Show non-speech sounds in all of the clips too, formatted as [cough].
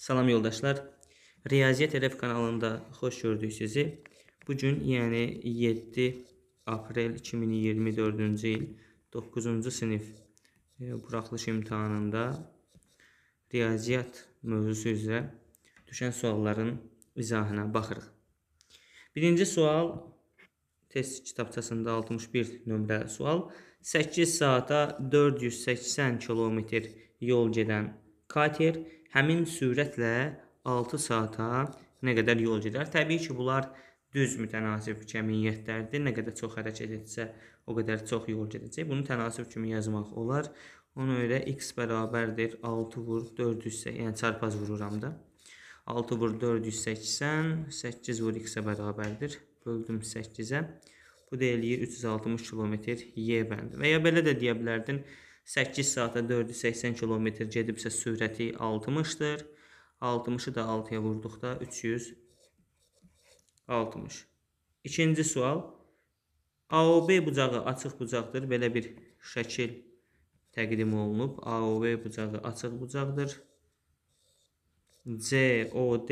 Salam yoldaşlar. Riyaziyyat RF kanalında xoş gördük sizi. Bugün yəni 7 aprel 2024-cü il 9-cu sinif e, buraxılış imtahanında riyaziyyat mövzusu üzrə düşən sualların izahına baxırıq. Birinci sual test kitabçasında 61 nömrə sual. 8 saata 480 kilometr yol gedən kater həmin sürətlə 6 saata nə qədər yol gedər. Təbii ki, bunlar düz mütənasib cəmiyyətlərdir. Nə qədər çox hərəkət etsə, o qədər çox yol gedəcək. Bunu tənasib kimi yazmaq olar. Ona görə x bərabərdir 6 vur 400, yəni çarpaz vururam da. 6 vur 480, 8 vur x-ə bərabərdir. Böldüm 8-ə. Bu da eləyir 360 km y bəndi. Və ya belə də deyə bilərdin, 8 saata 4-ü 80 km gedibsə sürəti 60-dır. 60-ı da 6-ya vurduqda 360. İkinci sual. AOB bucağı açıq bucaqdır. Belə bir şəkil təqdim olunub. AOB bucağı açıq bucaqdır. COD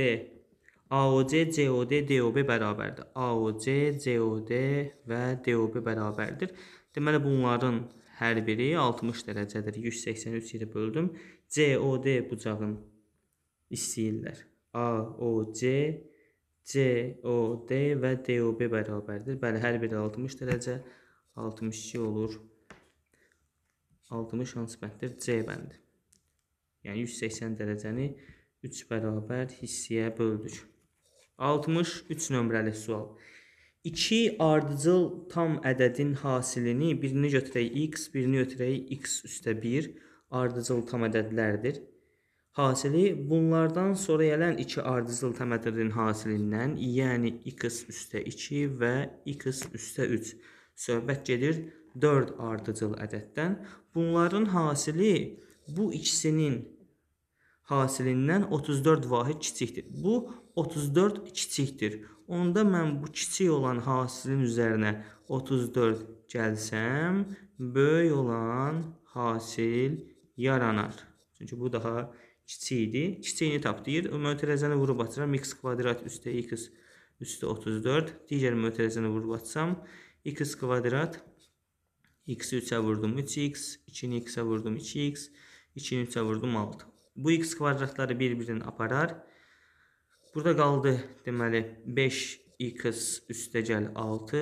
AOC, COD, DOB bərabərdir. AOC, COD və DOB bərabərdir. Deməli bunların hər biri 60 dərəcədir. 183 ilə böldüm. COD bucağın istəyirlər. AOC, COD və DOB bərabərdir. Bəli, hər biri 60 dərəcə. 62 olur. 60 hansı bənddir? C bəndi. Yəni 180 dərəcəni 3 bərabər hissəyə böldük. 63 nömrəli sual. 2 ardıcıl tam ədədin hasilini birini götürək x, birini götürək x üstə 1 ardıcıl tam ədədlərdir. Hasili bunlardan sonra gələn iki ardıcıl tam ədədin hasilindən, yəni x üstə 2 və x üstə 3 söhbət gedir 4 ardıcıl ədəddən. Bunların hasili bu ikisinin hasilindən 34 vahid kiçikdir. Bu 34 kiçikdir. Onda mən bu kiçik olan hasilin üzərinə 34 gəlsəm, böyük olan hasil yaranar. Çünki bu daha kiçik idi. Kiçiyini tap deyir. Mötərəzəni vurub açıram. x kvadrat üstə x üstə 34. Digər mötərəzəni vurub açsam, x kvadrat x-i 3-ə vurdum 3x, 2-ni x-ə vurdum 2x, 2-ni 3-ə vurdum 6. Bu x kvadratları bir-birini aparar. Burada qaldı deməli 5x üstəgəl 6.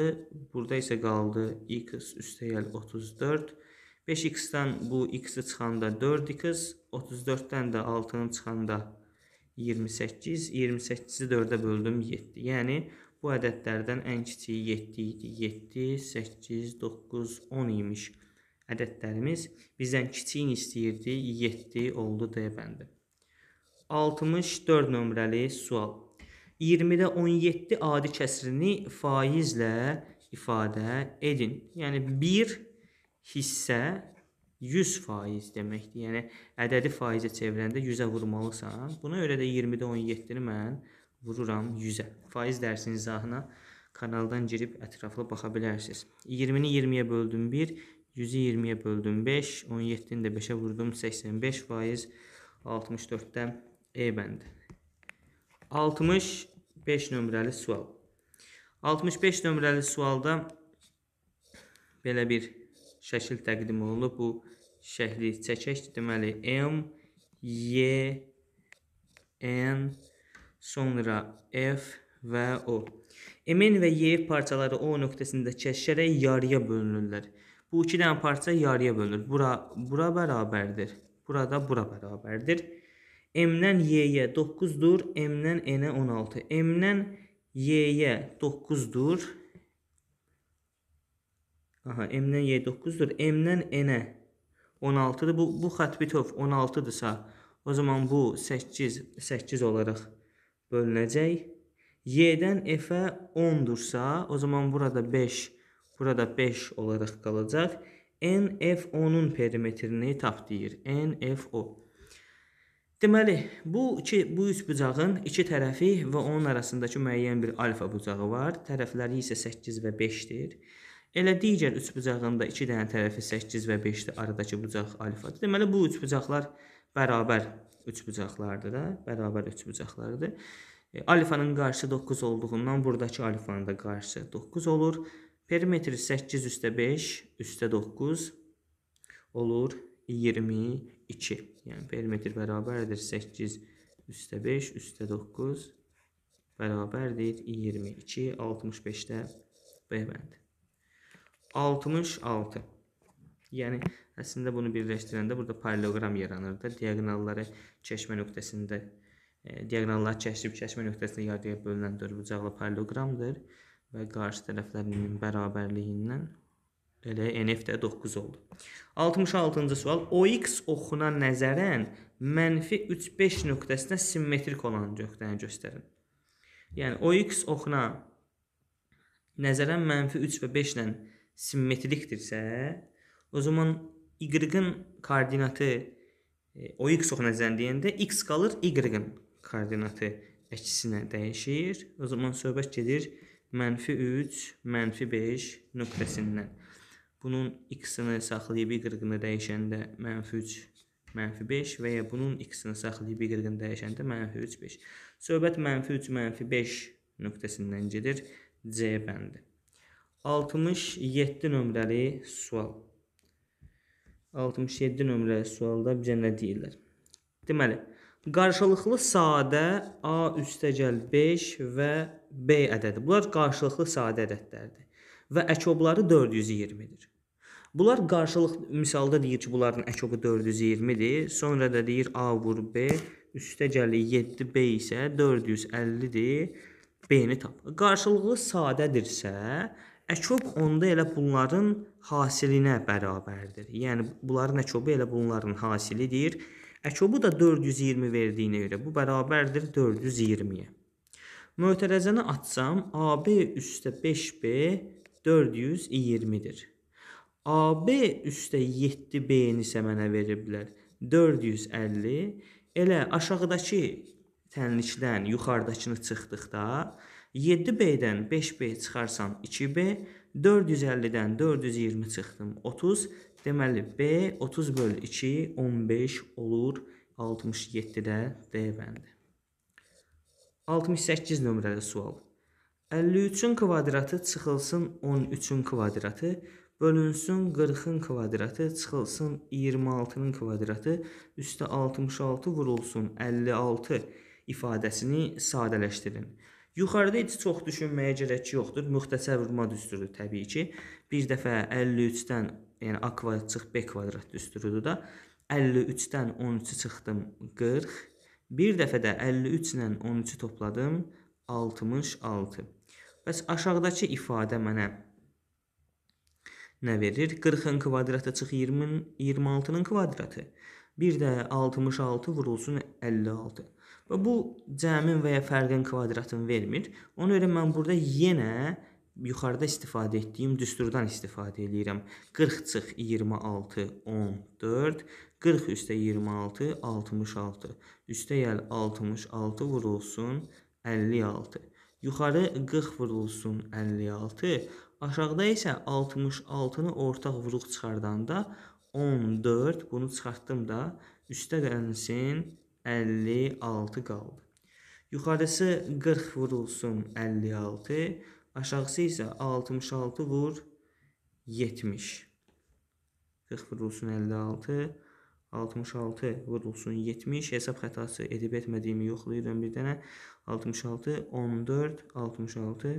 Burada isə qaldı x üstəgəl 34. 5x-dən bu x-i çıxanda 4x, 34-dən də 6-nın çıxanda 28, 28-i 4-ə böldüm 7. Yəni bu ədədlərdən ən kiçiyi 7 idi. 7, 8, 9, 10 imiş ədədlərimiz. Bizdən kiçiyini istəyirdi, 7 oldu deyə bəndim. 64 nömrəli sual. 20-də 17 adi kəsirini faizlə ifadə edin. Yəni 1 hissə 100 faiz deməkdir. Yəni, ədədi faizə çevirəndə 100-ə vurmalısan. Buna görə də 20-də 17-ni mən vururam 100-ə. Faiz dərsin izahına kanaldan girib ətraflı baxa bilərsiniz. 20-ni 20-yə böldüm 1, 100-ü 20-yə böldüm 5, 17-ni də 5-ə vurdum 85 faiz, 64-də E bəndi. 65 nömrəli sual. 65 nömrəli sualda belə bir şəkil təqdim olunub. Bu şəkli çəkək. Deməli M, Y, N, sonra F və O. M-in və Y parçaları O nöqtəsində kəsişərək yarıya bölünürlər. Bu iki dənə parça yarıya bölünür. Bura bura bərabərdir. Burada bura bərabərdir. M-dən Y-yə 9-dur, M-dən N-ə 16. M-dən Y-yə 9-dur. Aha, M-dən Y 9-dur. M-dən N-ə 16-dır. Bu, bu xət bitov 16-dırsa, o zaman bu 8, 8 olaraq bölünəcək. Y-dən F-ə 10-dursa, o zaman burada 5, burada 5 olaraq qalacaq. NF10-un perimetrini tap deyir. NFO. Deməli, bu iki bu üç bucağın iki tərəfi və onun arasındakı müəyyən bir alfa bucağı var. Tərəfləri isə 8 və 5-dir. Elə digər üç bucağın da 2 dənə tərəfi 8 və 5-dir. Aradakı bucaq alfadır. Deməli, bu üç bucaqlar bərabər üç bucaqlardır da, bərabər üç bucaqlardır. E, alfanın qarşısı 9 olduğundan buradakı alfanın da qarşısı 9 olur. Perimetr 8 üstə 5 üstə 9 olur. 22. Yəni perimetr bərabərdir 8 üstə 5 üstə 9 bərabərdir 22 65-də B bəndi. 66. Yəni əslində bunu birləşdirəndə burada paralleloqram yaranır da. Diaqonalları kəşmə nöqtəsində e, diaqonalları kəşib kəşmə nöqtəsində yarıya bölünən dördbucaqlı paralleloqramdır və qarşı tərəflərinin bərabərliyindən Elə NF də 9 oldu. 66-cı sual. OX oxuna nəzərən mənfi 3-5 nöqtəsinə simmetrik olan nöqtəni göstərin. Yəni, OX oxuna nəzərən mənfi 3 və 5 ilə simmetrikdirsə, o zaman Y-in koordinatı e, OX oxuna nəzərən deyəndə X qalır Y-in koordinatı əkisinə dəyişir. O zaman söhbət gedir mənfi 3, mənfi 5 nöqtəsindən. Bunun x-ini saxlayıb y-ni dəyişəndə mənfi 3, mənfi 5 və ya bunun x-ini saxlayıb y-ni dəyişəndə mənfi 3, 5. Söhbət mənfi 3, mənfi 5 nöqtəsindən gedir. C bəndi. 67 nömrəli sual. 67 nömrəli sualda bizə nə deyirlər? Deməli, qarşılıqlı sadə A üstəgəl 5 və B ədədi. Bunlar qarşılıqlı sadə ədədlərdir və əkobları 420-dir. Bunlar qarşılıq misalda deyir ki, bunların əkobu 420-dir. Sonra da deyir A vur B, üstə gəlir 7B isə 450-dir. B-ni tap. Qarşılığı sadədirsə, əkob onda elə bunların hasilinə bərabərdir. Yəni bunların əkobu elə bunların hasilidir. Əkobu da 420 verdiyinə görə bu bərabərdir 420-yə. Mötərəzəni atsam, AB üstə 5B 420-dir. AB üstə 7B-ni isə mənə veriblər. 450. Elə aşağıdakı tənlikdən yuxarıdakını çıxdıqda 7B-dən 5B çıxarsam 2B, 450-dən 420 çıxdım 30. Deməli B 30 bölü 2 15 olur 67-də D bəndi. 68 nömrəli sual. 53-ün kvadratı çıxılsın 13-ün kvadratı bölünsün 40-ın kvadratı, çıxılsın 26-nın kvadratı, üstə 66 vurulsun 56 ifadəsini sadələşdirin. Yuxarıda heç çox düşünməyə gərək yoxdur. Müxtəsər vurma düsturudur təbii ki. Bir dəfə 53-dən, yəni a kvadrat çıx b kvadrat düsturudur da 53-dən 13-ü çıxdım 40. Bir dəfə də 53 ilə 13-ü topladım 66. Bəs aşağıdakı ifadə mənə nə verir? 40-ın kvadratı çıx 20-nin 26-nın kvadratı. Bir də 66 vurulsun 56. Və bu cəmin və ya fərqin kvadratını vermir. Ona görə mən burada yenə yuxarıda istifadə etdiyim düsturdan istifadə eləyirəm. 40 çıx 26 14, 40 üstə 26 66. Üstəyəl 66 vurulsun 56. Yuxarı 40 vurulsun 56, Aşağıda isə 66-nı ortaq vuruq çıxardanda 14, bunu çıxartdım da, üstə gəlsin 56 qaldı. Yuxarısı 40 vurulsun 56, aşağısı isə 66 vur 70. 40 vurulsun 56, 66 vurulsun 70. Hesab xətası edib etmədiyimi yoxlayıram bir dənə. 66, 14, 66,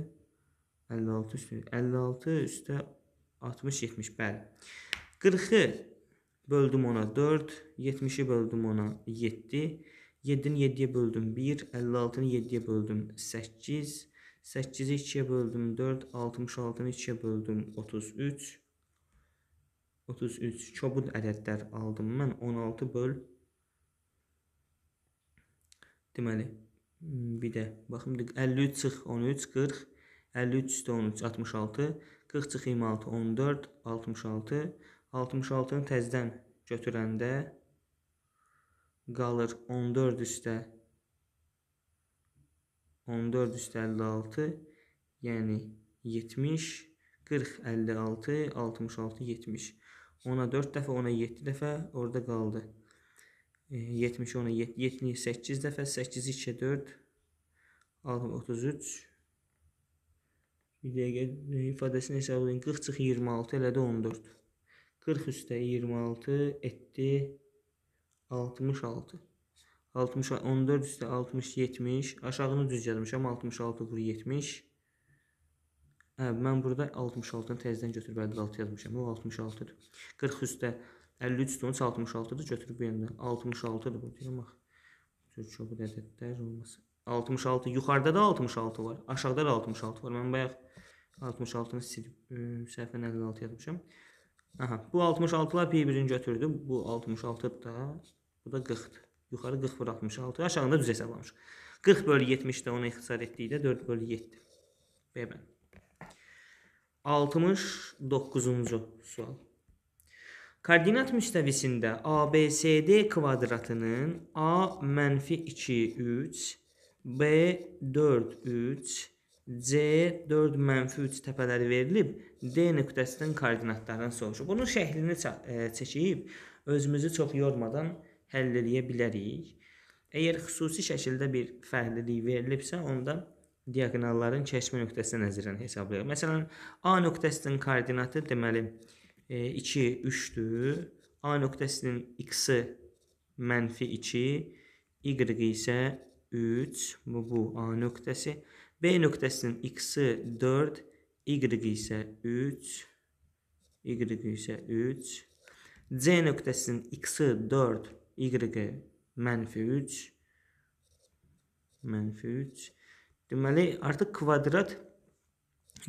56 üstü, 56 üstə 60-70, bəli. 40-ı böldüm ona 4, 70-i böldüm ona 7, 7-ni 7-yə böldüm 1, 56-nı 7-yə böldüm 8, 8-i 2-yə böldüm 4, 66-nı 2-yə böldüm 33, 33 kobud ədədlər aldım mən 16 böl deməli hmm, bir də baxım 53 çıx 13 40 53-13, 66, 42-26, 14, 66, 66-nı təzdən götürəndə qalır 14 üstə 14 üstə 56, yəni 70, 40, 56, 66, 70. 10-a 4 dəfə, 10-a 7 dəfə orada qaldı. 70 10-a 7, 7 8 dəfə, 8 2 4, 33, Bir dəqiqə ifadəsini hesablayın. 40 çıx 26 elədi 14. 40 üstə 26 etdi 66. 60 14 üstə 60 70. Aşağını düz yazmışam. 66 vur 70. Hə, mən burada 66-nı təzədən götürüb 56 yazmışam. O 66-dır. 40 üstə 53 üstə 66-dır. Götürüb bu yəndə 66-dır bu deyirəm bax. Çünki bu ədədlər olmasa 66 yuxarıda da 66 var, aşağıda da 66 var. Mən bayaq 66-nı silib e, səhifəni 56 yazmışam. Aha, bu 66-lar bir-birini götürdü. Bu 66-dır da. Bu da 40-dır. Yuxarı 40 bölü 66, aşağında düz hesablamış. 40 bölü 70-də ona ixtisar etdikdə 4 bölü 7. B bənd. 69-cu sual. Koordinat müstəvisində ABCD kvadratının A mənfi 2, 3, B 4, 3, C 4 mənfi 3 təpələri verilib, D nöqtəsinin koordinatlarını soruşur. Bunun şəklini çəkib, e, özümüzü çox yormadan həll edə bilərik. Əgər xüsusi şəkildə bir fərqlilik verilibsə, onda diagonalların kəşmə nöqtəsi nəzərən hesablayaq. Məsələn, A nöqtəsinin koordinatı deməli 2, e, 3-dür. A nöqtəsinin x-i mənfi 2, y isə 3, bu, bu A nöqtəsi. B nöqtəsinin x-i 4, y isə 3, y isə 3. C nöqtəsinin x-i 4, y mənfi 3, mənfi 3. Deməli, artıq kvadrat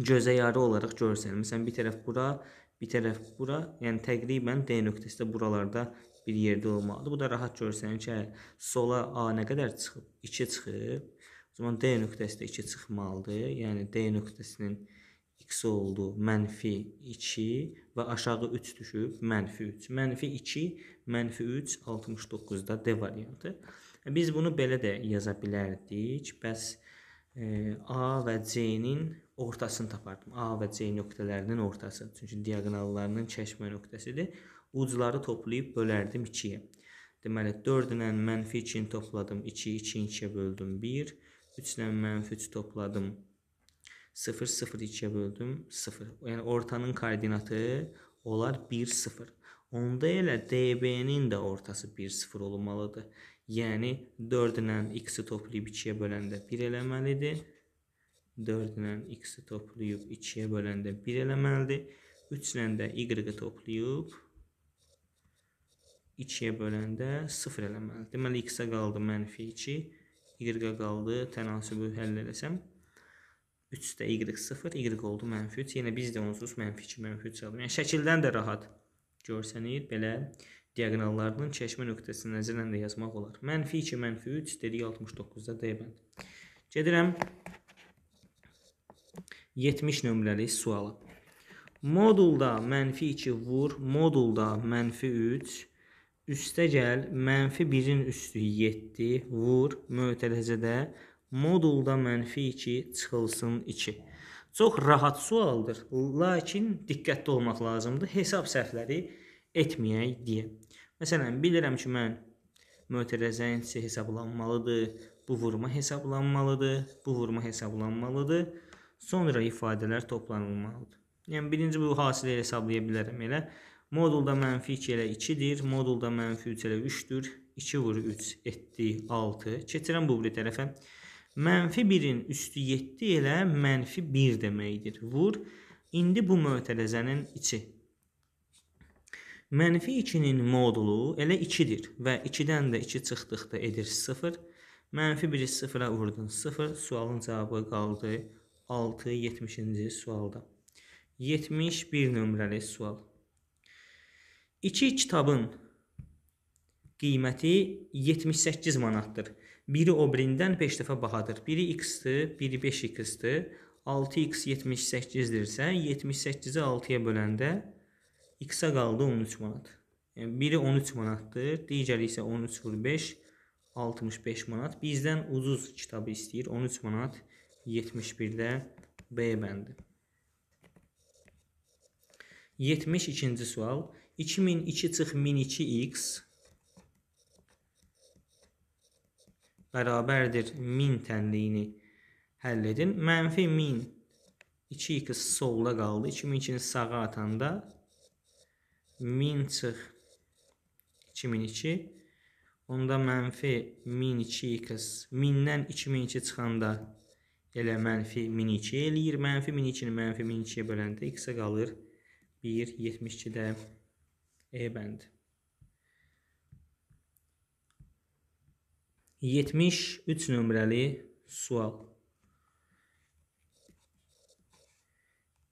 gözə yarı olaraq görsənir. Məsələn, bir tərəf bura, bir tərəf bura, yəni təqribən D nöqtəsi də buralarda bir yerdə olmalıdır. Bu da rahat görsənir ki, sola A nə qədər çıxıb? 2 çıxıb zaman D nöqtəsi də 2 çıxmalıdır. Yəni D nöqtəsinin x oldu mənfi 2 və aşağı 3 düşüb mənfi 3. Mənfi 2, mənfi 3, 69-da D variantı. Biz bunu belə də yaza bilərdik. Bəs e, A və C-nin ortasını tapardım. A və C nöqtələrinin ortası. Çünki diagonallarının kəşmə nöqtəsidir. Ucları toplayıb bölərdim 2-yə. Deməli 4 ilə mənfi 2-ni topladım 2, 2-2-yə böldüm 1. 3 ilə mənfi 3 topladım. 0, 0, 2-yə böldüm. 0. Yəni ortanın koordinatı olar 1, 0. Onda elə DB-nin də ortası 1, 0 olmalıdır. Yəni 4 ilə x-i toplayıb 2-yə böləndə 1 eləməlidir. 4 ilə x-i toplayıb 2-yə böləndə 1 eləməlidir. 3 ilə də y-i toplayıb 2-yə böləndə 0 eləməlidir. Deməli x-ə qaldı mənfi 2, y qaldı, tənasübü həll eləsəm 3-də y 0, y oldu mənfi 3. Yenə biz də onsuz mənfi 2, mənfi 3 aldım. Yəni şəkildən də rahat görsənir. Belə diagonallarının kəşmə nöqtəsini nəzərdən də yazmaq olar. Mənfi 2, mənfi 3 dedik 69-da D bənd. Gedirəm 70 nömrəli suala. Modulda mənfi 2 vur, modulda mənfi 3 Üstə gəl, mənfi 1-in üstü 7, vur, mötələzədə, modulda mənfi 2, çıxılsın 2. Çox rahat sualdır, lakin diqqətli olmaq lazımdır, hesab səhvləri etməyək deyə. Məsələn, bilirəm ki, mən mötələzənin içi hesablanmalıdır, bu vurma hesablanmalıdır, bu vurma hesablanmalıdır, sonra ifadələr toplanılmalıdır. Yəni, birinci bu hasilə hesablaya bilərəm elə. Modulda mənfi 2 elə 2-dir. Modulda mənfi 3 elə 3-dür. 2 vur 3 etdi 6. Keçirəm bu biri tərəfə. Mənfi 1-in üstü 7 elə mənfi 1 deməkdir. Vur. İndi bu mötələzənin içi. Mənfi 2-nin modulu elə 2-dir və 2-dən də 2 çıxdıqda edir 0. Mənfi 1-i 0-a vurdun 0. Sualın cavabı qaldı 6-70-ci sualda. 71 nömrəli sual. İki kitabın qiyməti 78 manatdır. Biri o birindən 5 dəfə bahadır. Biri x-dir, biri 5x-dir. 6x 78-dirsə, 78-i 6-ya böləndə x-ə qaldı 13 manat. Yəni, biri 13 manatdır, digəri isə 13 vur 5, 65 manat. Bizdən ucuz kitabı istəyir, 13 manat 71-də B bəndi. 72-ci sual. 2002 çıx 1002x bərabərdir 1000 tənliyini həll edin. Mənfi 1000 2x solda qaldı. 2002-ni sağa atanda 1000 çıx 2002 onda mənfi 1002x 1000-dən 2002 çıxanda elə mənfi 1002 eləyir. Mənfi 1002-ni mənfi 1002-yə böləndə x-ə qalır 1.72-də. E bənd. 73 nömrəli sual.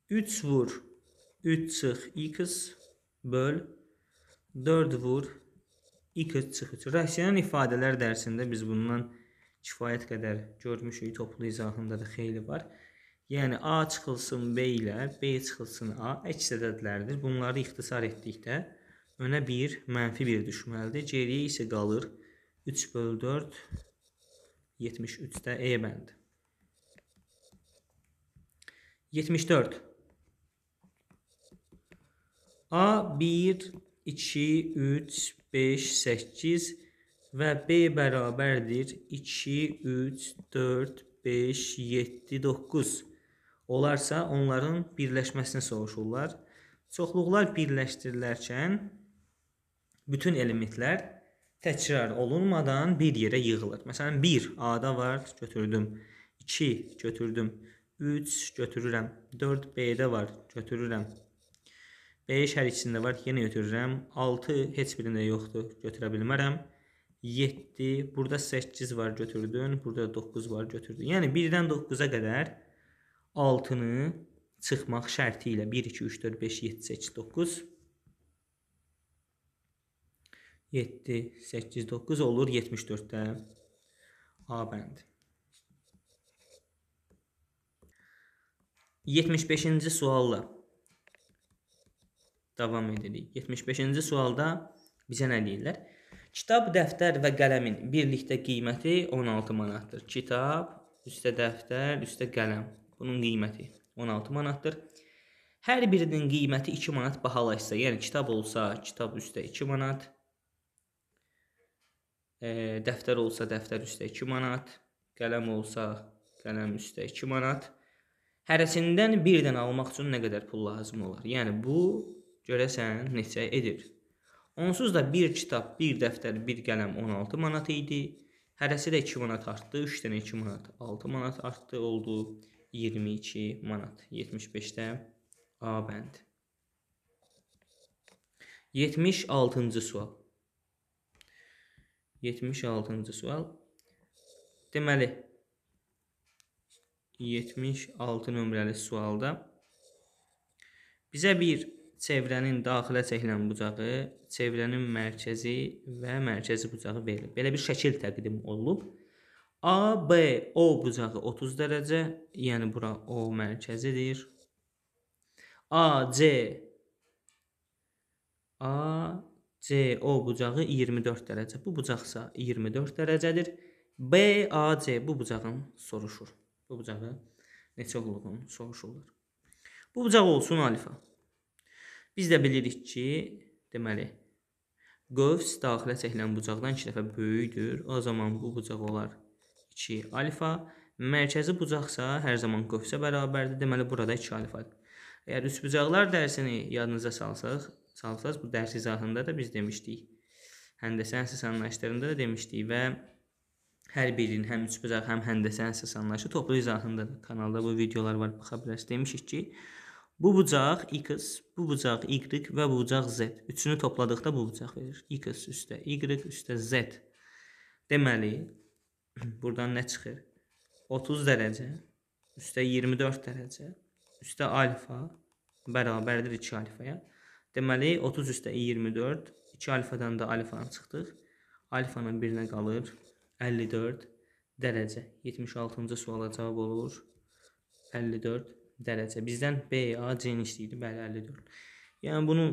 3 vur 3 çıx x böl 4 vur 2 çıx 3. Rəssional ifadələr dərsində biz bundan kifayət qədər görmüşük, toplu izahında da xeyli var. Yəni A çıxılsın B ilə, B çıxılsın A əks ədədlərdir. Bunları ixtisar etdikdə Önə 1, mənfi 1 düşməlidir. Geriyə isə qalır 3 böl 4, 73-də E bəndi. 74. A 1, 2, 3, 5, 8 və B bərabərdir 2, 3, 4, 5, 7, 9. Olarsa onların birləşməsini soruşurlar. Çoxluqlar birləşdirilərkən bütün elementlər təkrar olunmadan bir yerə yığılır. Məsələn, 1 A-da var, götürdüm. 2 götürdüm. 3 götürürəm. 4 B-də var, götürürəm. 5 hər ikisində var, yenə götürürəm. 6 heç birində yoxdur, götürə bilmərəm. 7, burada 8 var, götürdün. Burada 9 var, götürdün. Yəni 1-dən 9-a qədər 6-nı çıxmaq şərti ilə 1 2 3 4 5 7 8 9 7, 8, 9 olur 74-də. A bəndi. 75-ci sualla davam edirik. 75-ci sualda bizə nə deyirlər? Kitab, dəftər və qələmin birlikdə qiyməti 16 manatdır. Kitab, üstə dəftər, üstə qələm. Bunun qiyməti 16 manatdır. Hər birinin qiyməti 2 manat bahalaşsa, yəni kitab olsa, kitab üstə 2 manat, e, dəftər olsa dəftər üstə 2 manat, qələm olsa qələm üstə 2 manat. Hərəsindən birdən almaq üçün nə qədər pul lazım olar? Yəni bu görəsən neçə edir? Onsuz da bir kitab, bir dəftər, bir qələm 16 manat idi. Hərəsi də 2 manat artdı, 3 dənə 2 manat, 6 manat artdı, oldu 22 manat. 75-də A bənd. 76-cı sual. 76-cı sual. Deməli 76 nömrəli sualda bizə bir çevrənin daxilə çəkilən bucağı, çevrənin mərkəzi və mərkəzi bucağı verilib. Belə bir şəkil təqdim olunub. A, B, O bucağı 30 dərəcə, yəni bura O mərkəzidir. A, C A, CO bucağı 24 dərəcə. Bu bucaqsa 24 dərəcədir. BAC bu bucağın soruşur. Bu bucağı neçə olduğunu soruşurlar. Bu bucaq olsun alfa. Biz də bilirik ki, deməli, qövs daxilə çəkilən bucaqdan 2 dəfə böyükdür. O zaman bu bucaq olar 2 alfa. Mərkəzi bucaqsa hər zaman qövsə bərabərdir. Deməli, burada 2 alfa. Əgər üç bucaqlar dərsini yadınıza salsaq, çalışacağız. Bu dərs izahında da biz demişdik. Həndəsə əsasanlaşdırında da demişdik və hər birinin həm üçbucaq, həm həndəsə əsasanlaşı toplu izahında da kanalda bu videolar var, baxa bilərsiniz. Demişik ki, bu bucaq x, bu bucaq y və bu bucaq z. Üçünü topladıqda bu bucaq verir. x üstə y üstə z. Deməli, [clears throat] buradan nə çıxır? 30 dərəcə üstə 24 dərəcə üstə alfa bərabərdir 2 alfaya. Deməli 30 üstə 24, 2 alfadan da alfanı çıxdıq. Alfanın birinə qalır 54 dərəcə. 76-cı suala cavab olur 54 dərəcə. Bizdən B, A, C işləyirdi, bəli 54. Yəni bunu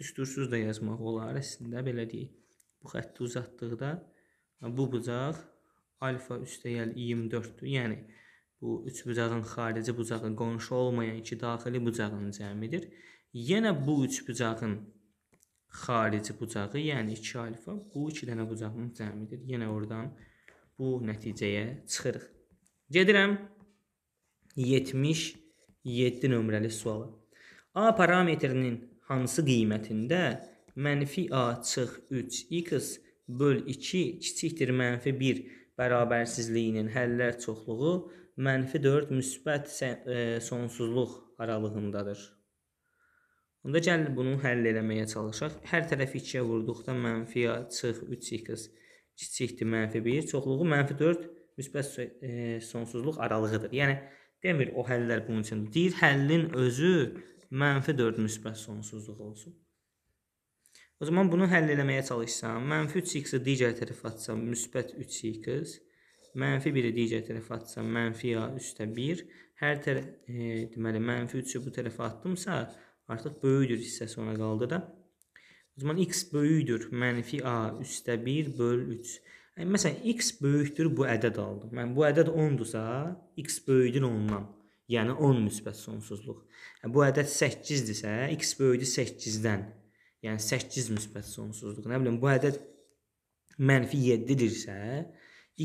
düstursuz da yazmaq olar əslində belə deyək. Bu xətti uzatdıqda bu bucaq alfa üstəyəl yəni 24-dür. Yəni bu üç bucağın xarici bucağı qonşu olmayan iki daxili bucağın cəmidir. Yenə bu üç bucağın xarici bucağı, yəni 2 alfa bu 2 dənə bucağın cəmidir. Yenə oradan bu nəticəyə çıxırıq. Gedirəm 77 nömrəli suala. A parametrinin hansı qiymətində mənfi a çıx 3x böl 2 kiçikdir mənfi 1 bərabərsizliyinin həllər çoxluğu mənfi 4 müsbət e, sonsuzluq aralığındadır. Onda gəlin bunu həll eləməyə çalışaq. Hər tərəfi 2-yə vurduqda mənfi ya çıx 3x kiçikdir mənfi 1, çoxluğu mənfi 4, müsbət e, sonsuzluq aralığıdır. Yəni demir o həllər bunun üçün. Deyir həllin özü mənfi 4 müsbət sonsuzluq olsun. O zaman bunu həll eləməyə çalışsam, mənfi 3x-i digər tərəfə atsam, müsbət 3x, mənfi 1-i digər tərəfə atsam, mənfi a üstə 1, hər tərəf, e, deməli, mənfi 3-ü bu tərəfə atdımsa, Artıq böyüdür hissəsi ona qaldı da. O zaman x böyüdür mənfi a üstə 1 böl 3. Yəni, məsələn, x böyükdür bu ədəd aldım. Yəni, bu ədəd 10-dursa, x böyüdür 10-dan. Yəni, 10 müsbət sonsuzluq. Yəni, bu ədəd 8-dirsə, x böyüdür 8-dən. Yəni, 8 müsbət sonsuzluq. Nə bilim, bu ədəd mənfi 7-dirsə,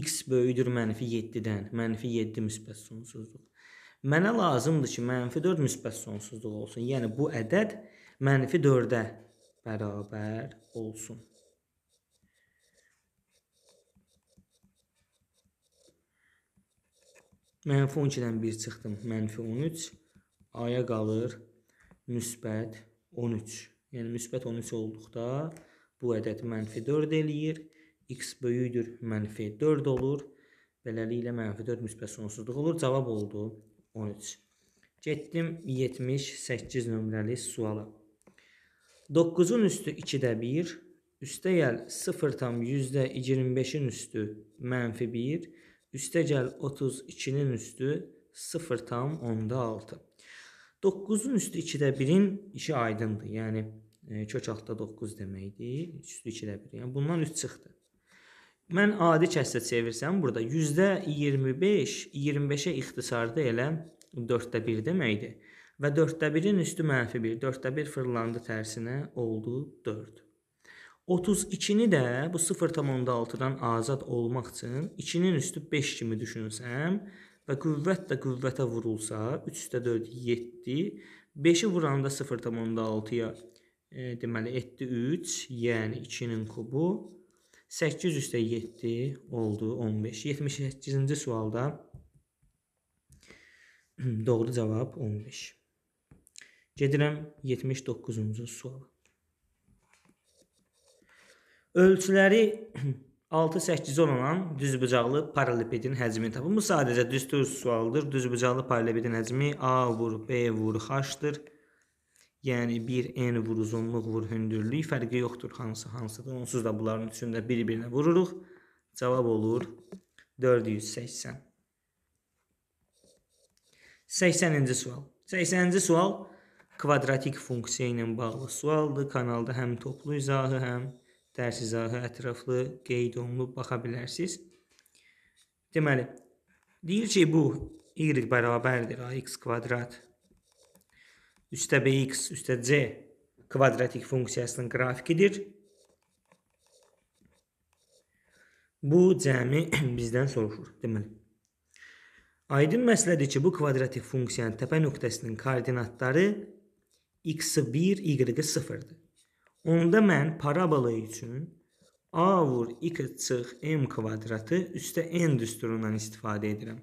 x böyüdür mənfi 7-dən. Mənfi 7 müsbət sonsuzluq. Mənə lazımdır ki, mənfi 4 müsbət sonsuzluq olsun. Yəni, bu ədəd mənfi 4-ə bərabər olsun. Mənfi 12-dən 1 çıxdım, mənfi 13. A-ya qalır müsbət 13. Yəni, müsbət 13 olduqda bu ədəd mənfi 4 eləyir. X böyüdür, mənfi 4 olur. Beləliklə, mənfi 4 müsbət sonsuzluq olur. Cavab oldu 13. Getdim 78 nömrəli suala. 9-un üstü 2-də 1, üstəyəl 0,25-in üstü mənfi 1, üstəgəl 32-nin üstü 0,6. 9-un üstü 2-də 1-in işi aydındır. Yəni e, kök altda 9 deməkdir. Üstü 2-də 1. Yəni bundan 3 çıxdı. Mən adi kəssə çevirsəm burada %25-25-ə ixtisarda elə 4də 1 deməkdir. Və 4də 1-in üstü mənfi 1, 4də 1 fırlandı tərsinə oldu 4. 32-ni də bu 0.6-dan azad olmaq üçün 2-nin üstü 5 kimi düşünsəm və qüvvət də qüvvətə vurulsa 3 üstə 4 7, 5-i vuranda 0.6-ya e, deməli etdi 3, yəni 2-nin kubu 8 üstə 7 oldu 15. 78-ci sualda [clears throat] doğru cavab 15. Gedirəm 79-cu suala. Ölçüləri 6-8 [clears throat] olan düzbucaqlı paralipedin həcmini tapın. Bu sadəcə düz sualıdır. Düzbucaqlı paralipedin həcmi A vur B vur H-dır. Yəni bir n vur uzunluq vur hündürlük fərqi yoxdur hansı hansıdır. Onsuz da bunların üçünü də bir-birinə vururuq. Cavab olur 480. 80-ci sual. 80-ci sual kvadratik funksiya ilə bağlı sualdır. Kanalda həm toplu izahı, həm dərs izahı ətraflı qeyd olunub baxa bilərsiniz. Deməli, deyir ki, bu y bərabərdir ax kvadrat üstə bx üstə c kvadratik funksiyasının qrafikidir. Bu cəmi [clears throat] bizdən soruşur, deməli. Aydın məsələdir ki, bu kvadratik funksiyanın təpə nöqtəsinin koordinatları x1, y0-dır. Onda mən parabola üçün a vur x çıx m kvadratı üstə n düsturundan istifadə edirəm.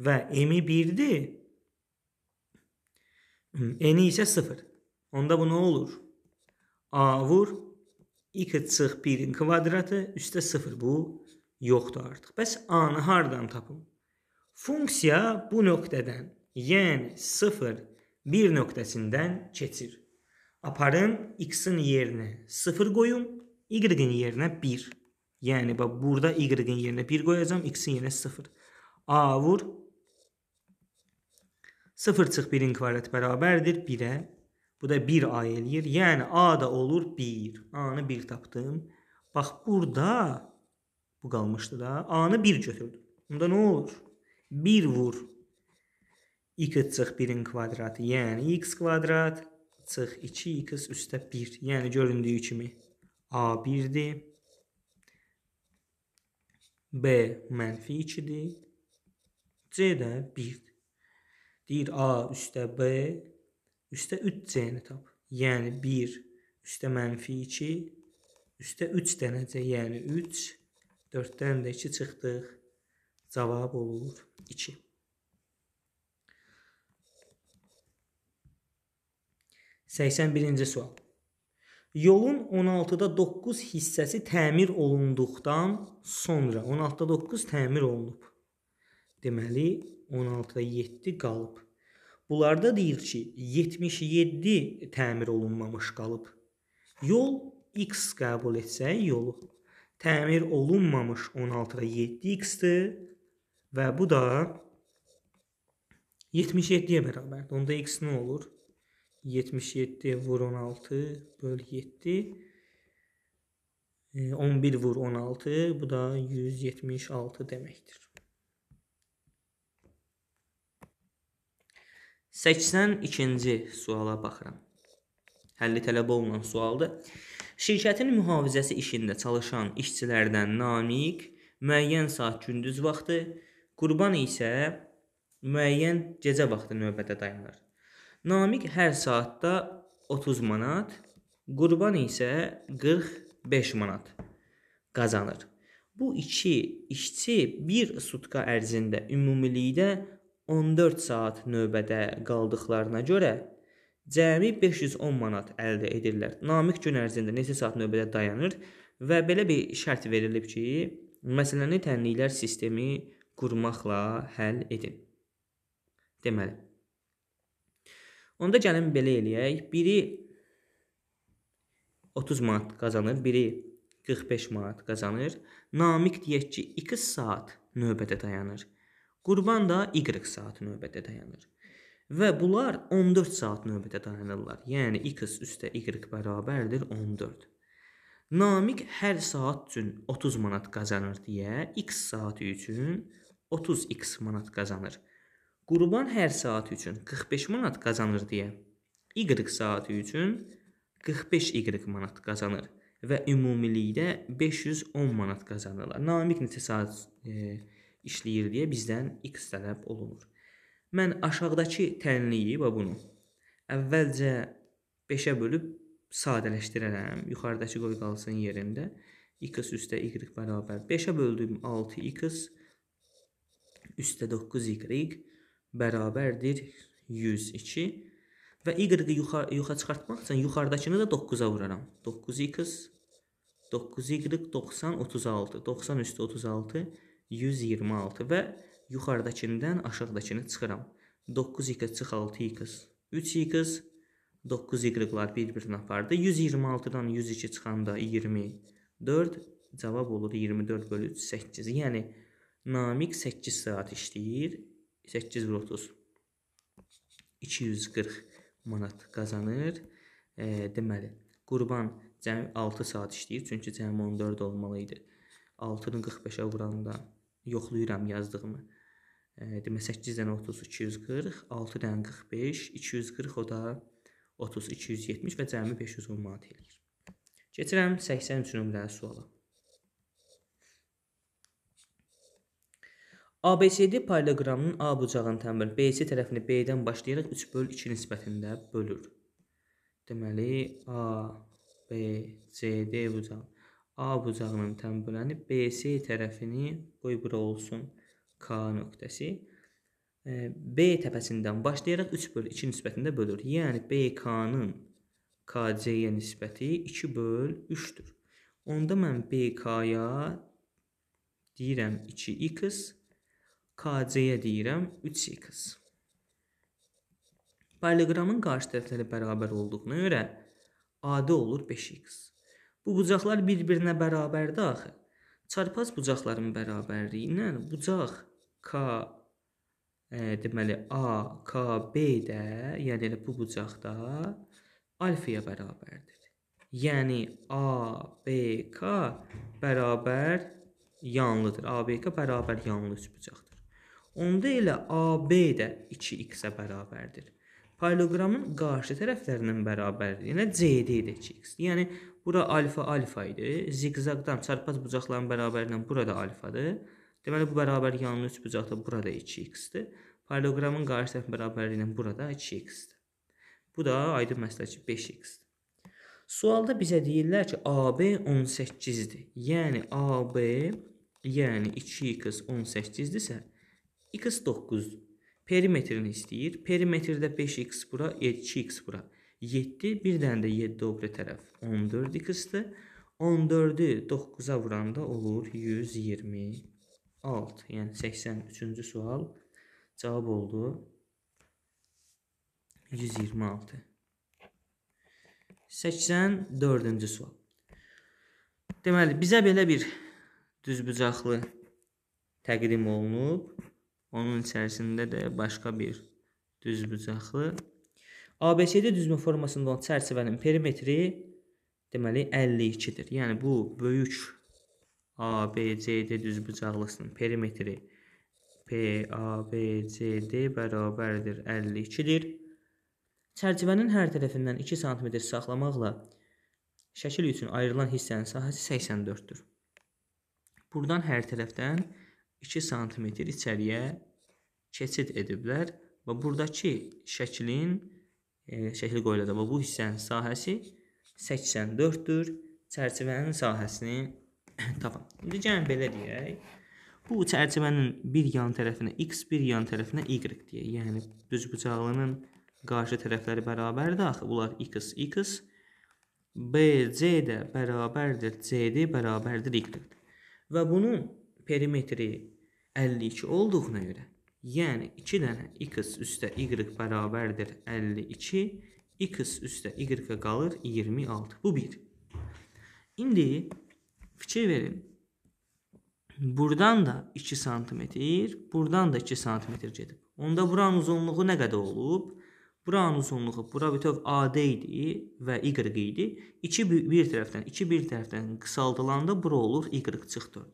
Və m-i 1-dir, Eni isə 0. Onda bu nə olur? A vur 2 çıx 1-in kvadratı üstə 0. Bu yoxdur artıq. Bəs A-nı hardan tapım? Funksiya bu nöqtədən, yəni 0, 1 nöqtəsindən keçir. Aparın x-in yerinə 0 qoyum, y-in yerinə 1. Yəni bax burada y-in yerinə 1 qoyacam, x-in yerinə 0. A vur 0 çıx 1-in kvadrati bərabərdir 1-ə. Bu da 1 A eləyir. Yəni A da olur 1. A-nı 1 tapdım. Bax burada bu qalmışdı da. A-nı 1 götürdüm. Onda nə olur? 1 vur 2 çıx 1-in kvadratı, yəni x kvadrat çıx 2x üstə 1. Yəni göründüyü kimi A 1-dir. B mənfi 2-dir. C də 1-dir. Deyir A üstə B üstə 3C-ni tap. Yəni 1 üstə mənfi 2 üstə 3 dənə C, yəni 3. 4-dən də 2 çıxdıq. Cavab olur 2. Səksən birinci sual. Yolun 16-da 9 hissəsi təmir olunduqdan sonra 16-da 9 təmir olunub. Deməli, 16-da 7 qalıb. Bunlarda deyir ki, 77 təmir olunmamış qalıb. Yol x qəbul etsək yolu təmir olunmamış 16-da 7x-dir və bu da 77-yə bərabərdir. Onda x nə olur? 77 vur 16 böl 7 11 e, vur 16 bu da 176 deməkdir. 82-ci suala baxıram. Həlli tələb olunan sualdır. Şirkətin mühafizəsi işində çalışan işçilərdən namiq müəyyən saat gündüz vaxtı, qurban isə müəyyən gecə vaxtı növbədə dayanır. Namiq hər saatda 30 manat, qurban isə 45 manat qazanır. Bu iki işçi bir sutka ərzində ümumilikdə 14 saat növbədə qaldıqlarına görə cəmi 510 manat əldə edirlər. Namiq gün ərzində neçə saat növbədə dayanır və belə bir şərt verilib ki, məsələni tənliklər sistemi qurmaqla həll edin. Deməli. Onda gəlin belə eləyək. Biri 30 manat qazanır, biri 45 manat qazanır. Namiq deyək ki, 2 saat növbədə dayanır. Qurban da y saat növbədə dayanır. Və bunlar 14 saat növbədə dayanırlar. Yəni x üstə y bərabərdir 14. Namiq hər saat üçün 30 manat qazanır deyə x saatı üçün 30x manat qazanır. Qurban hər saat üçün 45 manat qazanır deyə y saatı üçün 45y manat qazanır və ümumilikdə 510 manat qazanırlar. Namiq neçə saat e, işləyir deyə bizdən x tələb olunur. Mən aşağıdakı tənliyi və bunu əvvəlcə 5-ə bölüb sadələşdirərəm. Yuxarıdakı qoy qalsın yerində. x üstə y bərabər 5-ə böldüyüm 6x üstə 9y bərabərdir 102 və y-i yuxa, yuxa çıxartmaq üçün yuxarıdakını da 9-a vuraram. 9x 9y 90 36 90 üstə 36 126 və yuxarıdakından aşağıdakını çıxıram. 9x çıx 6x, 3x, 9y-lar bir-birini apardı. 126-dan 102 çıxanda 24, cavab olur 24 bölü 3, 8. Yəni, Namik 8 saat işləyir, 8 vur 30, 240 manat qazanır. E, deməli, qurban cəmi 6 saat işləyir, çünki cəmi 14 olmalı idi. 6-nı 45-ə vuranda yoxlayıram yazdığımı. E, demə 8 dənə 30 240, 6 dənə 45, 240 o da 30 270 və cəmi 510 manat eləyir. Keçirəm 83 nömrəli suala. ABCD paralelogramının A bucağını təmir BC tərəfini B-dən başlayaraq 3 böl 2 nisbətində bölür. Deməli, A, B, C, D bucağı. A bucağının tən böləni BC tərəfini qoy bura olsun K nöqtəsi. E, B təpəsindən başlayaraq 3 böl 2 nisbətində bölür. Yəni BK-nın KC-yə nisbəti 2 böl 3-dür. Onda mən BK-ya deyirəm 2x, KC-yə deyirəm 3x. Paraleqramın qarşı tərəfləri bərabər olduğuna görə AD olur 5x. Bu bucaqlar bir-birinə bərabərdir axı. Çarpaz bucaqların bərabərliyindən bucaq K e, deməli A, K, B də, yəni elə bu bucaqda alfaya bərabərdir. Yəni A, B, K bərabər yanlıdır. A, B, K bərabər yanlı üç bucaqdır. Onda elə A, B də 2x-ə bərabərdir. Paralelogramın qarşı tərəflərinin bərabərliyinə CD idi 2x. Yəni bura alfa alfa idi. Zigzaqdan çarpaz bucaqların bərabərliyindən burada alfadır. Deməli bu bərabər yanlı 3 bucaqda burada 2x-dir. Paralelogramın qarşı tərəfinin bərabərliyindən burada 2x-dir. Bu da aydın məsələ ki 5x-dir. Sualda bizə deyirlər ki AB 18-dir. Yəni AB yəni 2x 18-dirsə x 9-dur perimetrini istəyir. Perimetrdə 5x bura, 2x bura. 7, bir dənə də 7 o biri tərəf 14x-dir. 14-ü 9-a vuranda olur 126. Yəni 83-cü sual cavab oldu 126. 84-cü sual. Deməli, bizə belə bir düzbucaqlı təqdim olunub. Onun içərisində də başqa bir düzbucaqlı ABC-də düzmə formasında olan çərçivənin perimetri deməli 52-dir. Yəni bu böyük ABCD düzbucaqlısının perimetri PABCD bərabərdir 52-dir. Çərçivənin hər tərəfindən 2 sm saxlamaqla şəkil üçün ayrılan hissənin sahəsi 84-dür. Burdan hər tərəfdən 2 2 sm içəriyə keçid ediblər və buradakı şəklin e, şəkil qoyulacaq və bu hissənin sahəsi 84-dür. Çərçivənin sahəsini [coughs] tapın. İndi gəlin belə deyək. Bu çərçivənin bir yan tərəfinə x, bir yan tərəfinə y deyək. Yəni düzbucaqlının qarşı tərəfləri bərabərdir axı. Bunlar x, x. BC də bərabərdir, CD bərabərdir y-dir. Və bunun perimetri 52 olduğuna görə, yəni 2 dənə x üstə y bərabərdir 52, x üstə y-ə qalır 26. Bu 1. İndi fikir verin. Buradan da 2 sm, buradan da 2 sm gedib. Onda buranın uzunluğu nə qədər olub? Buranın uzunluğu bura bütöv AD idi və Y idi. 2 bir tərəfdən, 2 bir tərəfdən qısaldılanda bura olur Y çıxdı.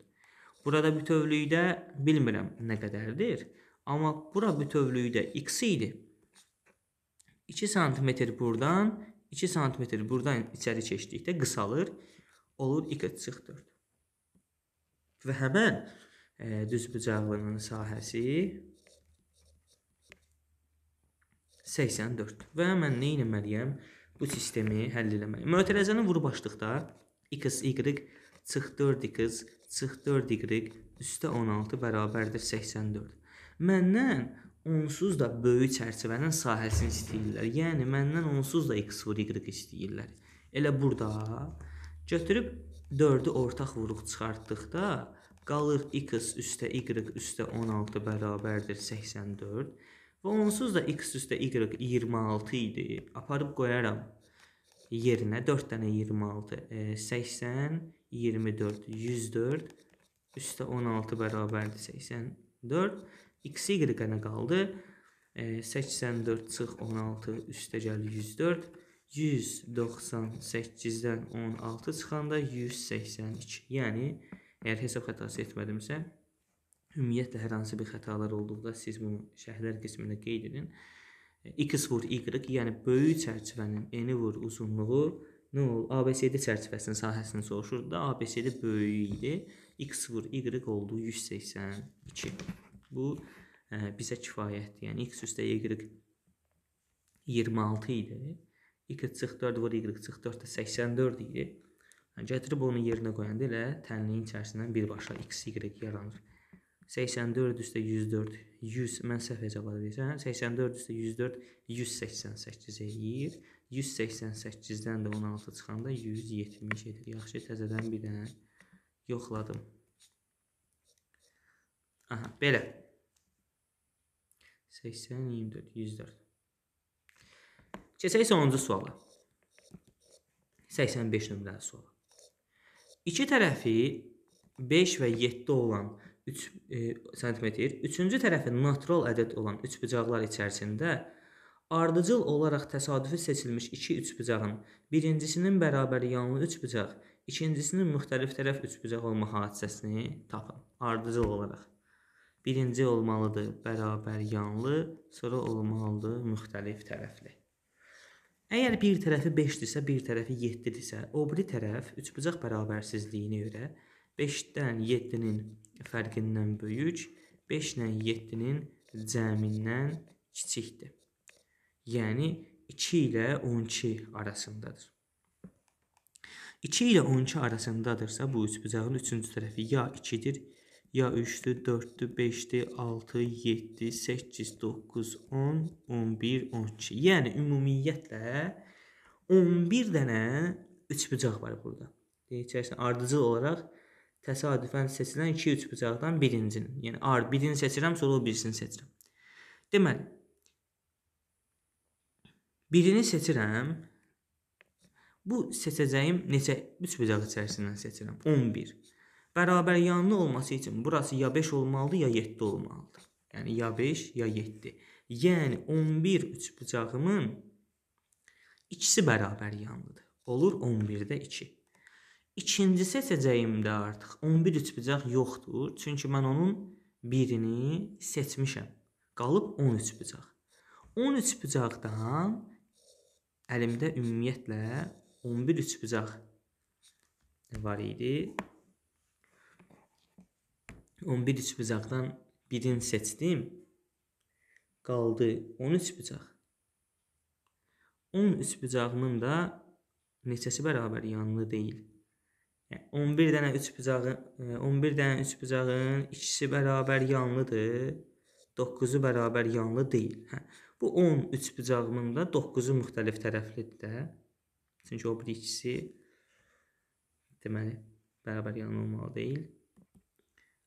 Burada bütövlükdə bilmirəm nə qədərdir. Amma bura bütövlükdə x idi. 2 sm buradan, 2 sm buradan içəri keçdikdə qısalır. Olur 2 çıxdır. Və həmən e, düz bucaqlının sahəsi 84. Və mən nə etməliyəm? Bu sistemi həll etməliyəm. Mötərəzəni vurub açdıqda x, y, çıx 4 x çıx 4y üstə 16 bərabərdir 84. Məndən onsuz da böyük çərçivənin sahəsini istəyirlər. Yəni məndən onsuz da x vur y istəyirlər. Elə burada götürüb 4-ü ortaq vuruq çıxartdıqda qalır x üstə y üstə 16 bərabərdir 84 və onsuz da x üstə y 26 idi. Aparıb qoyaram yerinə 4 dənə 26 e, 80 24, 104 e, üstə 16 bərabərdir 84. X, Y qənə qaldı. 84 çıx 16 üstə gəlir 104. 198-dən 16 çıxanda 182. Yəni, əgər hesab xətası etmədimsə, ümumiyyətlə hər hansı bir xətalar olduqda siz bunu şərhlər qismində qeyd edin. X vur Y, yəni böyük çərçivənin eni vur uzunluğu nə olur? ABCD çərçivəsinin sahəsini soruşur da ABCD böyüyü idi. x0 y oldu 182. Bu ə, e, bizə kifayətdir. Yəni x üstə y 26 idi. 2 çıx 4 vur y çıx 4 də 84 idi. Yəni, gətirib onu yerinə qoyanda elə tənliyin içərisindən birbaşa x y yaranır. 84 üstə 104 100 mən səhv hesabladıysam 84 üstə 104 188 eləyir. 188-dən də 16 çıxanda 177. Yaxşı, təzədən bir dənə yoxladım. Aha, belə. 80, 24, 104. Keçək sonuncu suala. 85 nömrəli suala. İki tərəfi 5 və 7 olan 3 e, sm, üçüncü tərəfi natural ədəd olan üç bucaqlar içərisində Ardıcıl olaraq təsadüfi seçilmiş 2-3 bucağın birincisinin bərabəri yanlı 3 bucaq, ikincisinin müxtəlif tərəf 3 bucaq olma hadisəsini tapın. Ardıcıl olaraq. Birinci olmalıdır bərabər yanlı, sonra olmalıdır müxtəlif tərəfli. Əgər bir tərəfi 5-dirsə, bir tərəfi 7-dirsə, o biri tərəf 3 bucaq bərabərsizliyinə görə 5-dən 7-nin fərqindən böyük, 5 ilə 7-nin cəmindən kiçikdir yəni 2 ilə 12 arasındadır. 2 ilə 12 arasındadırsa bu üçbucağın üçüncü tərəfi ya 2-dir, ya 3-dür, 4-dür, 5-dir, 6, 7, 8, 9, 10, 11, 12. Yəni ümumiyyətlə 11 dənə üçbucaq var burada. Deyəcəksən yəni ardıcıl olaraq təsadüfən seçilən 2 üçbucaqdan birincini. Yəni ard birini seçirəm, sonra o birisini seçirəm. Deməli Birini seçirəm. Bu seçəcəyim neçə üç bucaq içərisindən seçirəm. 11. Bərabər yanlı olması üçün burası ya 5 olmalıdır ya 7 olmalıdır. Yəni ya 5 ya 7. Yəni 11 üç bucağımın ikisi bərabər yanlıdır. Olur 11-də 2. İkinci seçəcəyimdə artıq 11 üç bucaq yoxdur. Çünki mən onun birini seçmişəm. Qalıb 13 bucaq. 13 bucaqdan Əlimdə ümumiyyətlə 11 üçbucaq var idi. 11 üçbucaqdan birini seçdim. Qaldı 13 bucaq. 13 bucağının da neçəsi bərabər yanlı deyil. Yəni 11 dənə 3 bucağı 11 dənə 3 bucağın ikisi bərabər yanlıdır. 9-u bərabər yanlı deyil. Hə. Bu 10 üç bucağının da 9-u müxtəlif tərəflidir də. Çünki o bir ikisi deməli bərabər yan olmalı deyil.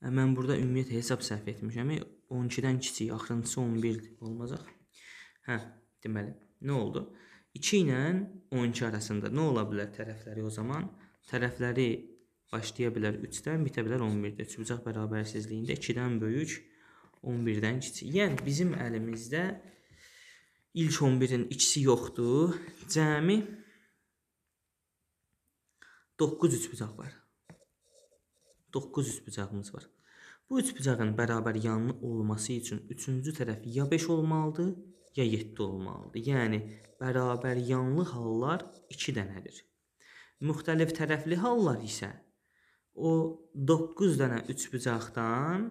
Ə, mən burada ümumiyyətlə hesab səhv etmişəm. 12-dən e, kiçik, axırıncısı 11 olmayacaq. Hə, deməli nə oldu? 2 ilə 12 arasında nə ola bilər tərəfləri o zaman? Tərəfləri başlaya bilər 3-dən, bitə bilər 11-də. Üçbucaq bərabərsizliyində 2-dən böyük, 11-dən kiçik. Yəni bizim əlimizdə ilk 11-in ikisi yoxdur. Cəmi 9 üçbucaq var. 9 üçbucağımız var. Bu üçbucağın bərabər yanlı olması üçün üçüncü tərəfi ya 5 olmalıdır, ya 7 olmalıdır. Yəni bərabər yanlı hallar 2 dənədir. Müxtəlif tərəfli hallar isə o 9 dənə üçbucaqdan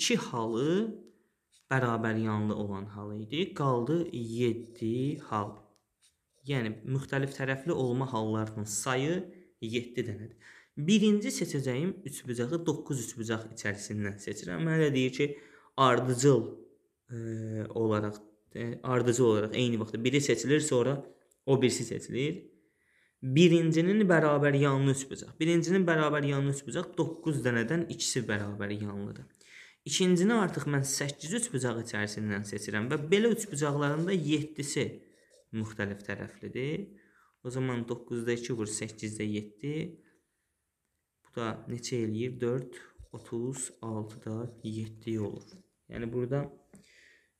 2 halı bərabəryanlı olan hal idi. Qaldı 7 hal. Yəni müxtəlif tərəfli olma hallarının sayı 7 dənədir. Birinci seçəcəyim üçbucağı 9 üçbucaq içərisindən seçirəm. Mənə deyir ki, ardıcıl e, olaraq e, ardıcıl olaraq eyni vaxtda biri seçilir, sonra o birisi seçilir. Birincinin bərabər yanlı üçbucaq. Birincinin bərabər yanlı üçbucaq 9 dənədən ikisi bərabər yanlıdır. İkincini artıq mən 8 üçbucaq içərisindən seçirəm və belə üçbucaqlarında 7-si müxtəlif tərəflidir. O zaman 9-da 2 vur 8-də 7. Bu da neçə eləyir? 4, 36-da 7 olur. Yəni burada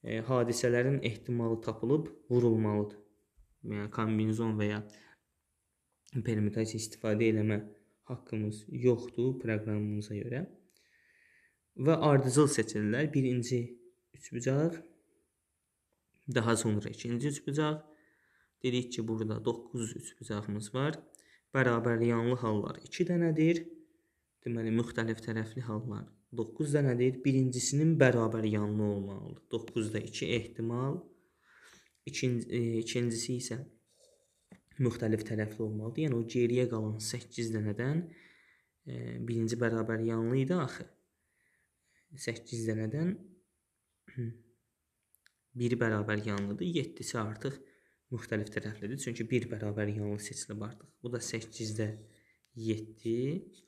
e, hadisələrin ehtimalı tapılıb vurulmalıdır. Yəni kombinizon və ya permütasiya istifadə eləmə haqqımız yoxdur proqramımıza görə və ardıcıl seçirlər. Birinci üçbucaq, daha sonra ikinci üçbucaq. Dedik ki, burada 9 üçbucağımız var. Bərabər yanlı hallar 2 dənədir. Deməli, müxtəlif tərəfli hallar 9 dənədir. Birincisinin bərabər yanlı olmalıdır. 9-da 2 ehtimal. İkinci, e, ikincisi isə müxtəlif tərəfli olmalıdır. Yəni, o geriyə qalan 8 dənədən e, birinci bərabər yanlı idi axı. 8 dənədən [clears throat] biri bərabər yanlıdır. 7-si artıq müxtəlif tərəflidir. Çünki 1 bərabər yanlı seçilib artıq. Bu da 8-də 7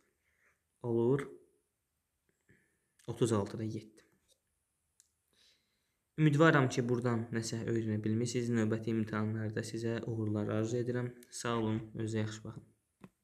olur 36-da 7. Ümidvaram ki, buradan nəsə öyrənə bilmisiniz. Növbəti imtahanlarda sizə uğurlar arzu edirəm. Sağ olun, özünüzə yaxşı baxın.